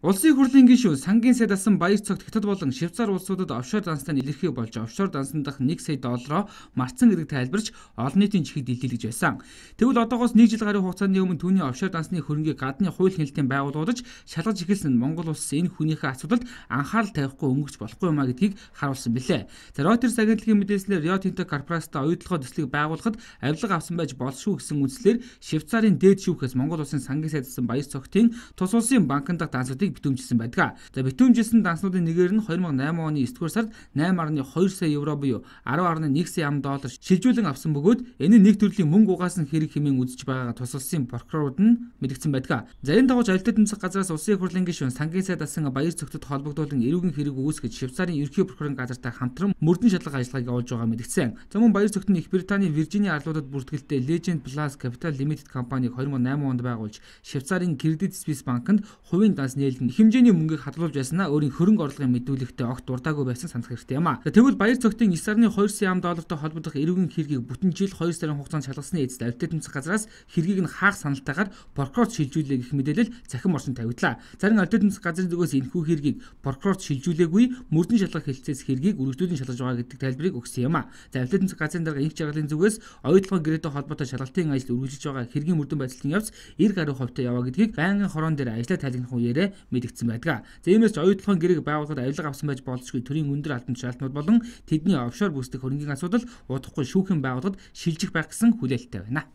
Улсын хурлын гишүүн сангийн сайд асан Баяр цогт Хятад болон Швейцар улсуудад офшор данснаа илэрхий болж офшор дансандах 1 сая доллароо марцсан гэдэг тайлбарч олон нийтийн чихэд илэрхийлж байсан. Тэгвэл одоогоос 1 жил гаруй хугацааны өмнө түүний офшор дансны хөрөнгийг гадны хууль хяналтын байгууллагуудж шалгаж эхэлсэн нь Монгол улс энэ хүнийхээ асуудалд анхаарал тавихгүй өнгөрч болохгүй юмаа гэдгийг харуулсан билээ. За Reuters агентлагийн мэдээлснээр Rio Tinto корпорацтай оюутлогоо төслийг байгуулахад авилга авсан байж болшгүй гэсэн үгслэр Швейцарын дээд шүүхээс Монгол улсын сангийн сайд асан Баяр цогтын тус улсын банкны дансуудыг дансуудыг бүтэмжилсэн байдаг. За бүтэмжилсэн данснуудын нэгээр нь 2008 оны 9-р сард 8.2 сая евро буюу 10.1 сая ам доллар шилжүүлэн авсан бөгөөд энэ нэг төрлийн мөнгө угаасан хэрэг хэмээн үзэж байгаагаа тусалсан прокурорд нь мэдгдсэн байдаг. За энэ дагууч ажилтны тэмцэх газраас улсын их хурлын гишүүн сангийн сайд асан баяр цогтод холбогдуулан эрүүгийн хэрэг үүсгэж Швейцарын ерхий прокурорын газартай хамтран мөрдөн шалгах ажиллагааг явуулж байгаа мэдгдсэн. За мөн баяр цогт нь Их Британий Виржиний арлуудад бүртгэлтэй Legend Plus Capital Limited компанийг 2008 онд байгуулж Швейцарын Credit Suisse банкнд хувийн данс нээлт хэлнэ. Хэмжээний мөнгийг хадгалуулж байснаа өөрийн хөрөнгө орлогын мэдүүлэгтээ огт дурдаагүй байсан санах хэрэгтэй юм а. Тэгвэл баяр цогтын 9 сарны 2 сая ам доллартай холбогдох эрүүгийн хэргийг бүтэн жил 2 сарын хугацаанд шалгасны эцэст авилттай тэмцэх газраас хэргийг нь хаах саналтайгаар прокурор шилжүүлээ гэх мэдээлэл цахим орсон тавигдлаа. Зарим авилттай тэмцэх газрын зүгээс энэхүү хэргийг прокурор шилжүүлээгүй мөрдөн шалгах хэлцээс хэргийг үргэлжлүүлэн шалгаж байгаа гэдэг тайлбарыг өгсөн юм а. За авилттай тэмцэх газрын дарга инх жаргалын зүгээс оюутлогын гэрээтэй холбоотой шалгалтын ажил үргэлжилж байгаа хэргийн мөрдөн байдлын явц 90 гаруй хувьтай яваа гэдгийг байнгын хорон дээр ажилла тайлгнах үеэрээ мэдгдсэн байдаг. За иймээс ч оюутлын гэрэг байгууллагад авилга авсан байж болзошгүй төрийн өндөр албан тушаалтнууд болон тэдний офшор бүсдэх хөрөнгөний асуудал удахгүй шүүхэн байгууллагад шилжих байх гэсэн хүлээлттэй байна.